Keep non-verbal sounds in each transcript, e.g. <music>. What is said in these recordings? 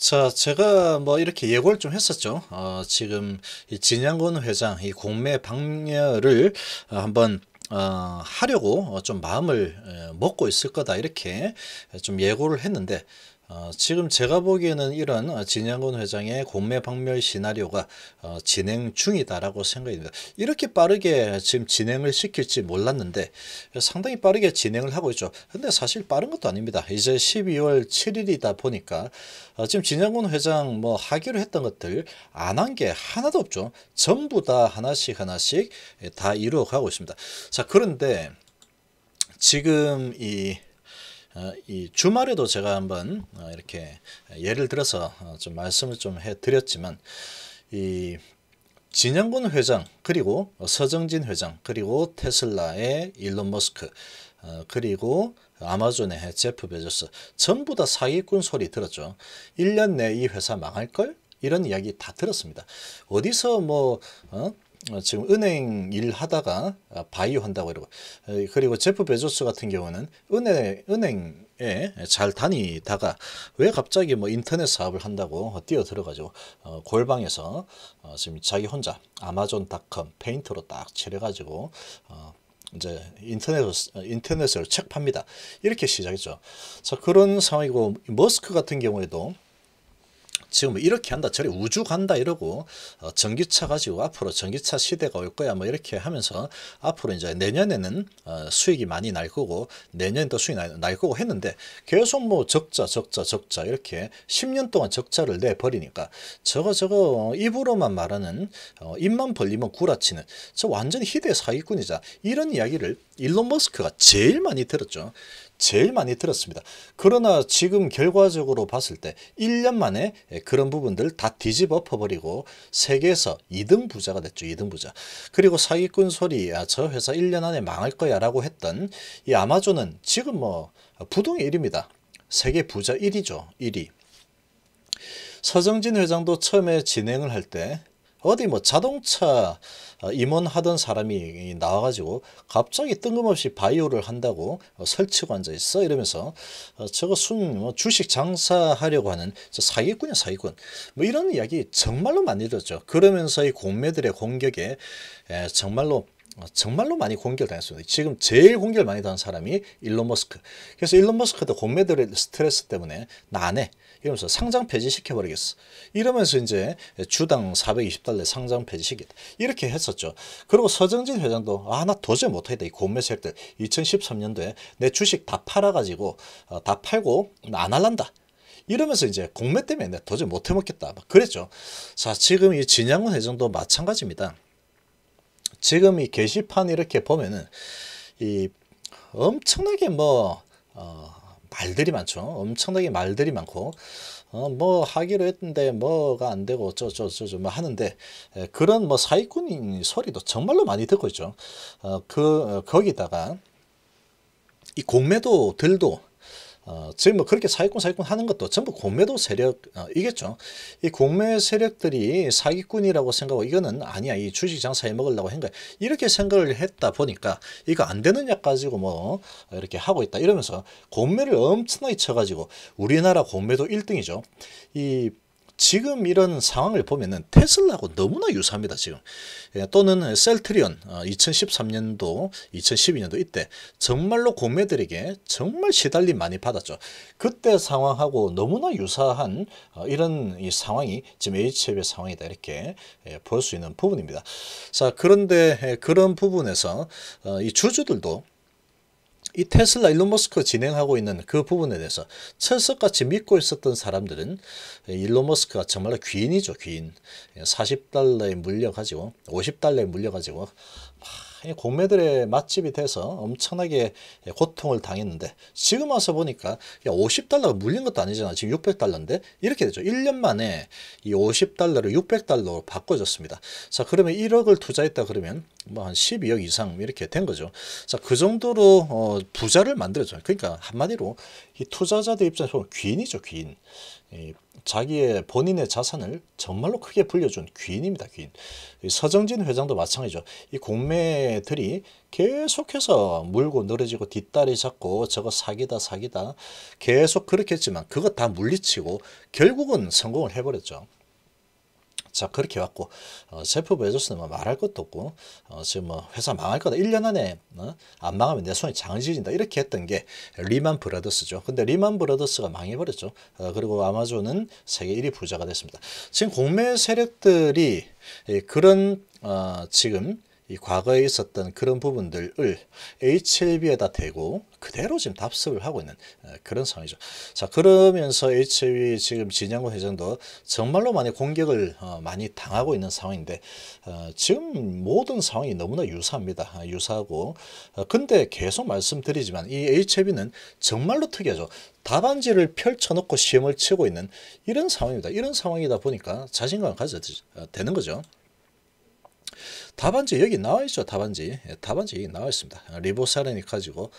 자, 제가 뭐 이렇게 예고를 좀 했었죠. 어, 지금 이 진양곤 회장 이 공매 방열을 어, 한번 어, 하려고 어, 좀 마음을 먹고 있을 거다 이렇게 좀 예고를 했는데 어, 지금 제가 보기에는 이런 진양근 회장의 공매 박멸 시나리오가 어, 진행 중이다라고 생각입니다. 이렇게 빠르게 지금 진행을 시킬지 몰랐는데 상당히 빠르게 진행을 하고 있죠. 근데 사실 빠른 것도 아닙니다. 이제 12월 7일이다 보니까 어, 지금 진양근 회장 뭐 하기로 했던 것들 안 한 게 하나도 없죠. 전부 다 하나씩 하나씩 다 이루어가고 있습니다. 자 그런데 지금 이 어, 이 주말에도 제가 한번 어, 이렇게 예를 들어서 어, 좀 말씀을 좀 해드렸지만 이 진영군 회장 그리고 서정진 회장 그리고 테슬라의 일론 머스크 그리고 아마존의 제프 베조스 전부 다 사기꾼 소리 들었죠. 1년 내 이 회사 망할걸? 이런 이야기 다 들었습니다. 어디서 뭐 어? 어, 지금 은행 일 하다가 아, 바이오 한다고 이러고 어, 그리고 제프 베조스 같은 경우는 은행 은행에 잘 다니다가 왜 갑자기 뭐 인터넷 사업을 한다고 뛰어 들어가지고 어, 골방에서 지금 자기 혼자 아마존닷컴 페인트로 딱 칠해가지고 이제 인터넷을, 인터넷을 책 팝니다. 이렇게 시작했죠. 자, 그런 상황이고, 머스크 같은 경우에도 지금 뭐 이렇게 한다 저리 우주 간다 이러고 어, 전기차 가지고 앞으로 전기차 시대가 올 거야 뭐 이렇게 하면서 앞으로 이제 내년에는 어, 수익이 많이 날 거고 내년도 수익이 날, 날 거고 했는데 계속 뭐 적자 적자 적자 이렇게 10년 동안 적자를 내버리니까 저거 저거 입으로만 말하는 어, 입만 벌리면 구라치는 저 완전 히 희대 사기꾼이자 이런 이야기를 일론 머스크가 제일 많이 들었죠. 제일 많이 들었습니다. 그러나 지금 결과적으로 봤을 때 1년 만에 예, 그런 부분들 다 뒤집어 퍼버리고 세계에서 2등 부자가 됐죠. 2등 부자. 그리고 사기꾼 소리 아, 저 회사 1년 안에 망할 거야 라고 했던 이 아마존은 지금 뭐 부동의 1위입니다. 세계 부자 1위죠. 1위. 서정진 회장도 처음에 진행을 할때 어디 뭐 자동차 어, 임원하던 사람이 나와가지고 갑자기 뜬금없이 바이오를 한다고 어, 설치고 앉아있어 이러면서 어, 저거 순 뭐 주식 장사하려고 하는 저 사기꾼이야 사기꾼 뭐 이런 이야기 정말로 많이 들었죠 그러면서 이 공매들의 공격에 정말로 정말로 많이 공격을 당했습니다. 지금 제일 공격을 많이 당한 사람이 일론 머스크. 그래서 일론 머스크도 공매들의 스트레스 때문에 난 해. 이러면서 상장 폐지시켜 버리겠어. 이러면서 이제 주당 420달러 상장 폐지시키다. 이렇게 했었죠. 그리고 서정진 회장도 아 나 도저히 못하겠다. 이곰매수력들 2013년도에 내 주식 다 팔아가지고 어, 다 팔고 안 할란다. 이러면서 이제 공매 때문에 도저히 못 해먹겠다. 막 그랬죠. 자 지금 이 진양훈 회장도 마찬가지입니다. 지금 이 게시판 이렇게 보면은 이 엄청나게 뭐 어, 말들이 많죠. 엄청나게 말들이 많고 어, 뭐 하기로 했는데 뭐가 안 되고 어쩌저쩌저 뭐 하는데 에, 그런 뭐 사기꾼인 소리도 정말로 많이 듣고 있죠. 어, 그 어, 거기다가 이 공매도들도 어, 지금 뭐 그렇게 사기꾼 사기꾼 하는 것도 전부 공매도 세력이겠죠. 어, 이 공매 세력들이 사기꾼이라고 생각하고 이거는 아니야 이 주식 장사에 먹으려고 한 거야 이렇게 생각을 했다 보니까 이거 안되느냐 가지고 뭐 이렇게 하고 있다 이러면서 공매를 엄청나게 쳐가지고 우리나라 공매도 1등이죠. 이 지금 이런 상황을 보면은 테슬라하고 너무나 유사합니다. 지금 예, 또는 셀트리온 어, 2013년도, 2012년도 이때 정말로 공매들에게 정말 시달림 많이 받았죠. 그때 상황하고 너무나 유사한 어, 이런 이 상황이 지금 HF의 상황이다 이렇게 예, 볼수 있는 부분입니다. 자 그런데 예, 그런 부분에서 어, 이 주주들도 이 테슬라 일론 머스크 진행하고 있는 그 부분에 대해서 철석같이 믿고 있었던 사람들은 일론 머스크가 정말 로 귀인이죠 귀인 40달러에 물려가지고 50달러에 물려가지고 공매들의 맛집이 돼서 엄청나게 고통을 당했는데 지금 와서 보니까 야 50달러가 물린 것도 아니잖아. 지금 600달러인데 이렇게 되죠. 1년 만에 이 50달러를 600달러로 바꿔줬습니다. 자 그러면 1억을 투자했다 그러면 뭐 한 12억 이상 이렇게 된 거죠. 자그 정도로 어, 부자를 만들어줘요. 그러니까 한마디로 이 투자자들 입장에서 보면 귀인이죠. 귀인. 자기의 본인의 자산을 정말로 크게 불려준 귀인입니다. 귀인. 서정진 회장도 마찬가지죠. 이 공매들이 계속해서 물고 늘어지고 뒷다리 잡고 저거 사기다 사기다 계속 그렇게 했지만 그거 다 물리치고 결국은 성공을 해버렸죠. 자 그렇게 왔고 어, 제프 베조스는 뭐 말할 것도 없고 어, 지금 뭐 회사 망할 거다 1년 안에 어, 안 망하면 내 손이 장지진다 이렇게 했던 게 리만 브라더스죠 근데 리만 브라더스가 망해버렸죠 어, 그리고 아마존은 세계 1위 부자가 됐습니다 지금 공매 세력들이 예, 그런 어, 지금 이 과거에 있었던 그런 부분들을 HLB에다 대고 그대로 지금 답습을 하고 있는 어, 그런 상황이죠. 자 그러면서 HLB 지금 진양호 회장도 정말로 많이 공격을 어, 많이 당하고 있는 상황인데 어, 지금 모든 상황이 너무나 유사합니다. 아, 유사하고 근데 계속 말씀드리지만 이 HLB는 정말로 특이하죠. 답안지를 펼쳐놓고 시험을 치고 있는 이런 상황입니다. 이런 상황이다 보니까 자신감을 가져야 되는 거죠. 답안지 여기 나와 있죠. 답안지. 답안지 예, 여기 나와 있습니다. 어, 리보사렌닉 가지고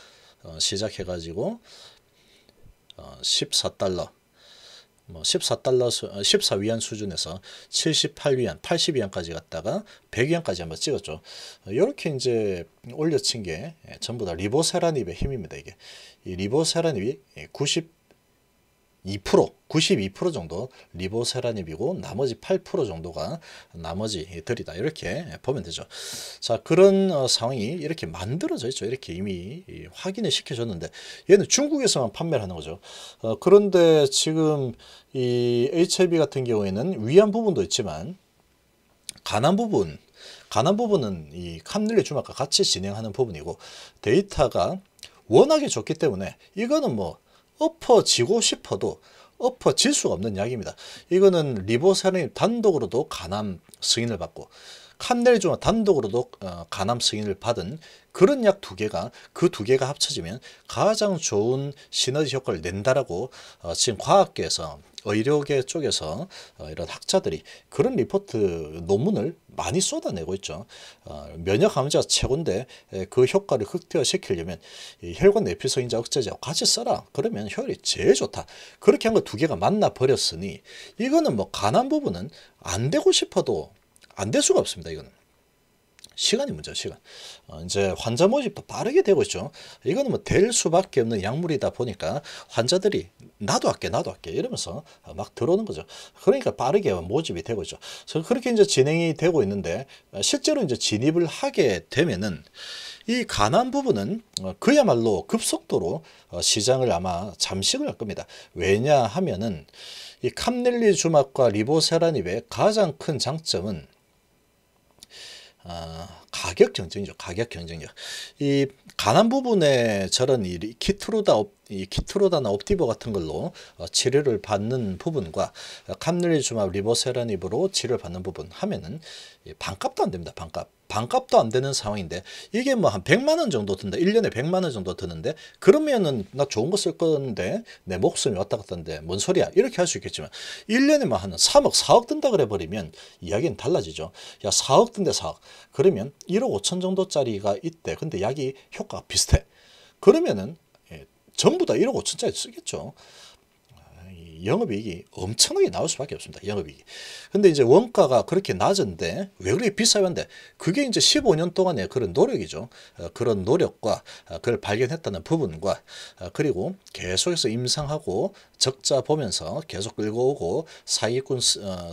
어, 시작해 가지고 어, 14달러 뭐 14달러 14위안 어, 수준에서 78위안, 80위안까지 갔다가 100위안까지 한번 찍었죠. 이렇게 어, 이제 올려친 게 예, 전부 다 리보세라닙의 힘입니다. 이게 이 리보세라닙이 90 2% 92% 정도 리보세라닙이고 나머지 8% 정도가 나머지들이다 이렇게 보면 되죠 자 그런 어, 상황이 이렇게 만들어져 있죠 이렇게 이미 확인을 시켜줬는데 얘는 중국에서만 판매를 하는 거죠 어, 그런데 지금 이 HIV 같은 경우에는 위안 부분도 있지만 가난 부분 가난 부분은 이 캄릴리 주막과 같이 진행하는 부분이고 데이터가 워낙에 좋기 때문에 이거는 뭐 엎어지고 싶어도 엎어질 수가 없는 약입니다. 이거는 리보사님 단독으로도 간암 승인을 받고 캄넬주마 단독으로도 어, 간암 승인을 받은 그런 약 두 개가 그 두 개가 합쳐지면 가장 좋은 시너지 효과를 낸다라고 어, 지금 과학계에서 의료계 쪽에서 어, 이런 학자들이 그런 리포트 논문을 많이 쏟아내고 있죠. 어, 면역 항암제가 최고인데 그 효과를 극대화시키려면 혈관 내피소 인자 억제제와 같이 써라. 그러면 효율이 제일 좋다. 그렇게 한 거 두 개가 만나 버렸으니 이거는 뭐 가난 부분은 안 되고 싶어도 안 될 수가 없습니다. 이거는. 시간이 문제죠. 시간. 어, 이제 환자 모집도 빠르게 되고 있죠. 이거는 뭐 될 수밖에 없는 약물이다 보니까 환자들이 나도 할게 나도 할게 이러면서 막 들어오는 거죠. 그러니까 빠르게 모집이 되고 있죠. 그래서 그렇게 이제 진행이 되고 있는데 실제로 이제 진입을 하게 되면은 이 가난 부분은 어, 그야말로 급속도로 어, 시장을 아마 잠식을 할 겁니다. 왜냐하면은 이 캄릴리 주막과 리보세라닙의 가장 큰 장점은 어, 가격 경쟁력, 가격 경쟁력. 이 가난 부분에 저런 이 키트로다 이 키트로다나 옵티버 같은 걸로 어, 치료를 받는 부분과 캄리리주마 어, 리보세라닙으로 치료를 받는 부분 하면은 이 반값도 안 됩니다. 반값. 반값도 안 되는 상황인데 이게 뭐 한 100만 원 정도 든다. 1년에 100만 원 정도 드는데 그러면은 나 좋은 거 쓸 건데 내 목숨이 왔다 갔다인데 뭔 소리야 이렇게 할 수 있겠지만 1년에 뭐한 3억 4억 든다 그래 버리면 이야기는 달라지죠. 야 4억 든데 4억 그러면 1억 5천 정도짜리가 있대. 근데 약이 효과가 비슷해. 그러면은 예, 전부 다 1억 5천짜리 쓰겠죠. 영업이익이 엄청나게 나올 수밖에 없습니다. 영업이익이. 근데 이제 원가가 그렇게 낮은데 왜 그렇게 비싸요? 한데 그게 이제 15년 동안의 그런 노력이죠. 어, 그런 노력과 어, 그걸 발견했다는 부분과 어, 그리고 계속해서 임상하고 적자 보면서 계속 끌고 오고 사기꾼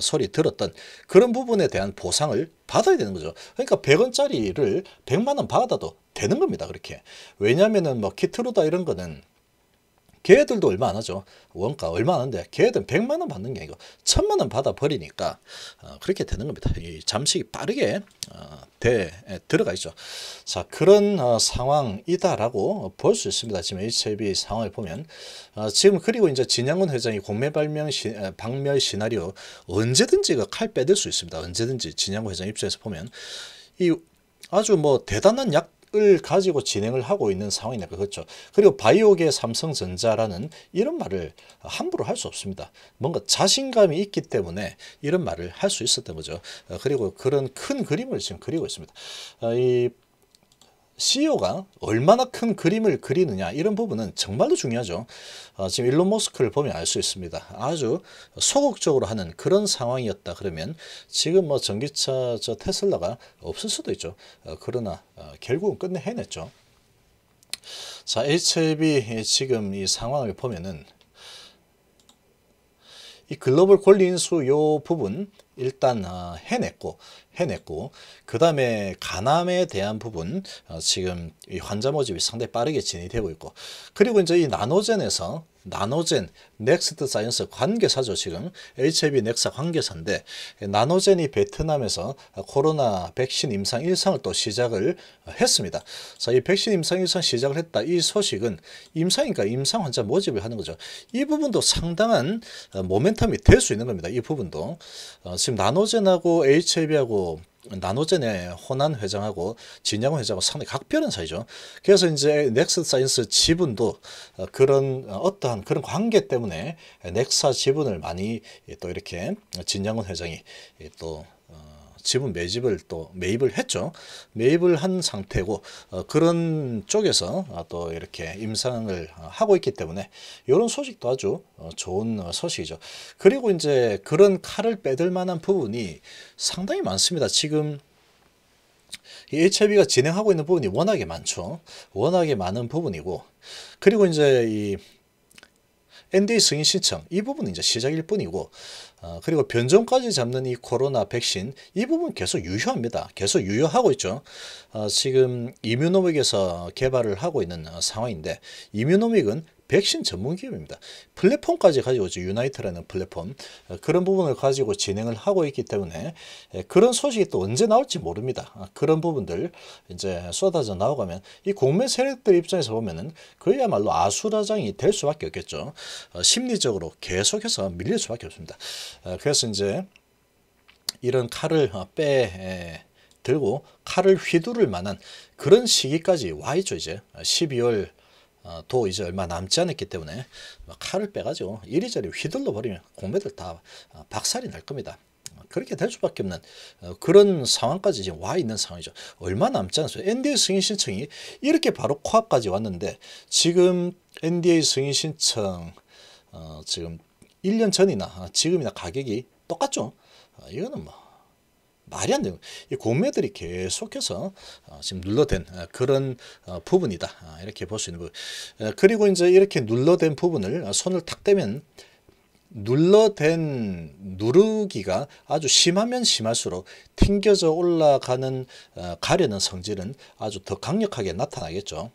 소리 들었던 그런 부분에 대한 보상을 받아야 되는 거죠. 그러니까 100원짜리를 100만 원 받아도 되는 겁니다. 그렇게. 왜냐면은 뭐 키트로다 이런 거는 걔들도 얼마 안 하죠. 원가 얼마 안 하는데 걔들은 100만 원 받는 게 아니고 1000만 원 받아 버리니까 어, 그렇게 되는 겁니다. 이 잠식이 빠르게 어, 대, 에, 들어가 있죠. 자 그런 어, 상황이다라고 볼 수 있습니다. 지금 HLB 상황을 보면 어, 지금 그리고 이제 진양훈 회장이 공매 발명 시, 에, 박멸 시나리오 언제든지 그 칼 빼들 수 있습니다. 언제든지 진양훈 회장 입장에서 보면 이 아주 뭐 대단한 약을 가지고 진행을 하고 있는 상황이니까 그렇죠. 그리고 바이오계 삼성전자라는 이런 말을 함부로 할 수 없습니다. 뭔가 자신감이 있기 때문에 이런 말을 할 수 있었던 거죠. 어, 그리고 그런 큰 그림을 지금 그리고 있습니다. 어, 이 CEO가 얼마나 큰 그림을 그리느냐 이런 부분은 정말로 중요하죠. 어, 지금 일론 머스크를 보면 알 수 있습니다. 아주 소극적으로 하는 그런 상황이었다 그러면 지금 뭐 전기차 저 테슬라가 없을 수도 있죠. 어, 그러나 어, 결국은 끝내 해냈죠. 자 HLB 지금 이 상황을 보면은 이 글로벌 권리인수 요 부분 일단 어, 해냈고 해냈고 그 다음에 간암에 대한 부분 어, 지금 이 환자 모집이 상당히 빠르게 진행되고 있고 그리고 이제 이 나노젠에서 나노젠, 넥스트 사이언스 관계사죠. 지금 HIV 넥사 관계사인데 나노젠이 베트남에서 코로나 백신 임상 1상을 또 시작을 했습니다. 자, 이 백신 임상 1상 시작을 했다. 이 소식은 임상이니까 임상 환자 모집을 하는 거죠. 이 부분도 상당한 모멘텀이 될 수 있는 겁니다. 이 부분도. 어, 지금 나노젠하고 HIV하고 나노젠의 호난 회장하고 진양 회장하고 상당히 각별한 사이죠. 그래서 이제 넥스 사이언스 지분도 어, 그런 어, 어떠한 그런 관계 때문에 넥사 지분을 많이 또 이렇게 진양 회장이 또 어, 지분 매집을 또 매입을 했죠. 매입을 한 상태고 어, 그런 쪽에서 아, 또 이렇게 임상을 어, 하고 있기 때문에 이런 소식도 아주 어, 좋은 소식이죠. 그리고 이제 그런 칼을 빼들 만한 부분이 상당히 많습니다. 지금 이 HIV가 진행하고 있는 부분이 워낙에 많죠. 워낙에 많은 부분이고 그리고 이제 이 NDA 승인 신청 이 부분은 이제 시작일 뿐이고 어, 그리고 변종까지 잡는 이 코로나 백신 이 부분 계속 유효합니다. 계속 유효하고 있죠. 어, 지금 이뮤노믹에서 개발을 하고 있는 어, 상황인데 이뮤노믹은 백신 전문 기업입니다. 플랫폼까지 가지고 있죠. 유나이트라는 플랫폼. 어, 그런 부분을 가지고 진행을 하고 있기 때문에 그런 소식이 또 언제 나올지 모릅니다. 어, 그런 부분들 이제 쏟아져 나오가면 이 공매 세력들 입장에서 보면은 그야말로 아수라장이 될 수밖에 없겠죠. 어, 심리적으로 계속해서 밀릴 수밖에 없습니다. 그래서 이제 이런 칼을 빼 들고 칼을 휘두를 만한 그런 시기까지 와 있죠 이제 12월 어, 도 이제 얼마 남지 않았기 때문에 뭐 칼을 빼가지고 이리저리 휘둘러 버리면 공매들 다 어, 박살이 날 겁니다. 그렇게 될 수밖에 없는 어, 그런 상황까지 지금 와 있는 상황이죠. 얼마 남지 않았어요. NDA 승인 신청이 이렇게 바로 코앞까지 왔는데 지금 NDA 승인 신청 어, 지금 1년 전이나 지금이나 가격이 똑같죠. 어, 이거는 뭐 말이 안 되는 이 공매들이 계속해서 어, 지금 눌러댄 어, 그런 어, 부분이다 아, 이렇게 볼 수 있는 부 그리고 이제 이렇게 눌러댄 부분을 손을 탁 대면 눌러댄 누르기가 아주 심하면 심할수록 튕겨져 올라가는 가려는 성질은 아주 더 강력하게 나타나겠죠.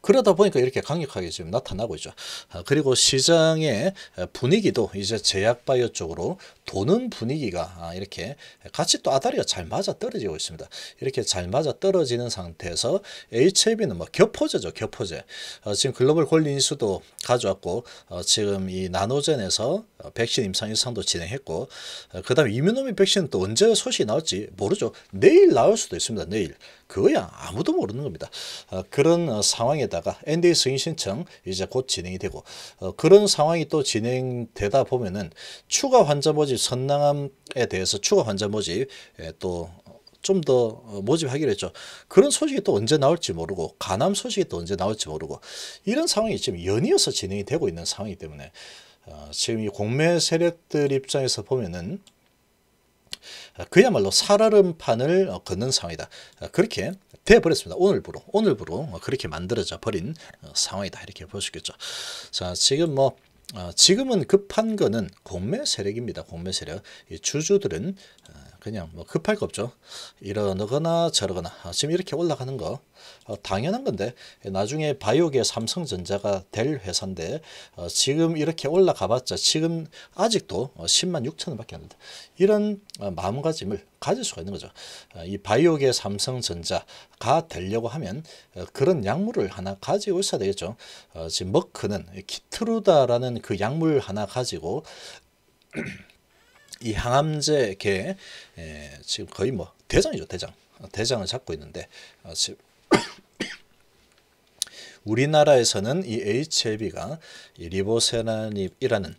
그러다 보니까 이렇게 강력하게 지금 나타나고 있죠. 아, 그리고 시장의 분위기도 이제 제약바이오 쪽으로 도는 분위기가 아, 이렇게 같이 또 아다리가 잘 맞아 떨어지고 있습니다. 이렇게 잘 맞아 떨어지는 상태에서 HIV는 뭐 겹포제죠, 겹포제. 어, 지금 글로벌 권리 인수도 가져왔고 어, 지금 이 나노젠에서 백신 임상 일상도 진행했고 어, 그다음 이민호민 백신 또 언제 소식이 나올지 모르죠. 내일 나올 수도 있습니다. 내일 그거야 아무도 모르는 겁니다. 그런 사 상황에다가 NDA 승인 신청 이제 곧 진행이 되고 어, 그런 상황이 또 진행되다 보면은 추가 환자 모집 선남암에 대해서 추가 환자 모집 예, 또 좀 더 모집하기로 했죠. 그런 소식이 또 언제 나올지 모르고 간암 소식이 또 언제 나올지 모르고 이런 상황이 지금 연이어서 진행이 되고 있는 상황이기 때문에 어, 지금 이 공매 세력들 입장에서 보면은 어, 그야말로 살얼음판을 어, 걷는 상황이다. 어, 그렇게 돼버렸습니다. 오늘부로 오늘부로 그렇게 만들어져 버린 상황이다. 이렇게 볼수 있겠죠. 자 지금 뭐 지금은 급한 거는 공매 세력입니다. 공매 세력. 주주들은 그냥 뭐 급할 거 없죠. 이러거나 저러거나 아, 지금 이렇게 올라가는 거 어, 당연한 건데 나중에 바이오계 삼성전자가 될 회사인데 어, 지금 이렇게 올라가봤자 지금 아직도 10만 어, 6천 원밖에 안 된다. 이런 마음가짐을 가질 수가 있는 거죠. 이 바이오계 삼성전자가 되려고 하면 그런 약물을 하나 가지고 있어야 되겠죠. 지금 머크는 키트루다라는 그 약물 하나 가지고 이 항암제 개 예, 지금 거의 뭐 대장이죠 대장 어, 대장을 잡고 있는데 어, 지금 <coughs> 우리나라에서는 이 HLB가 이 리보세나닙이라는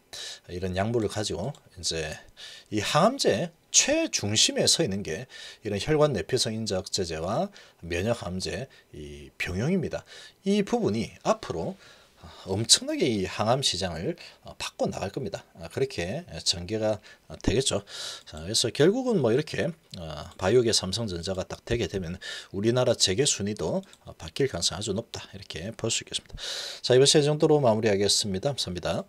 이런 약물을 가지고 이제 이 항암제 최중심에 서 있는 게 이런 혈관 내피성 인자학제제와 면역암제 이 병용입니다. 이 부분이 앞으로 아, 엄청나게 이 항암 시장을 어, 바꿔 나갈 겁니다. 아, 그렇게 예, 전개가 어, 되겠죠. 그래서 결국은 뭐 이렇게 어, 바이오계 삼성전자가 딱 되게 되면 우리나라 재계 순위도 바뀔 가능성이 아주 높다. 이렇게 볼 수 있겠습니다. 자 이번 시간 정도로 마무리하겠습니다. 감사합니다.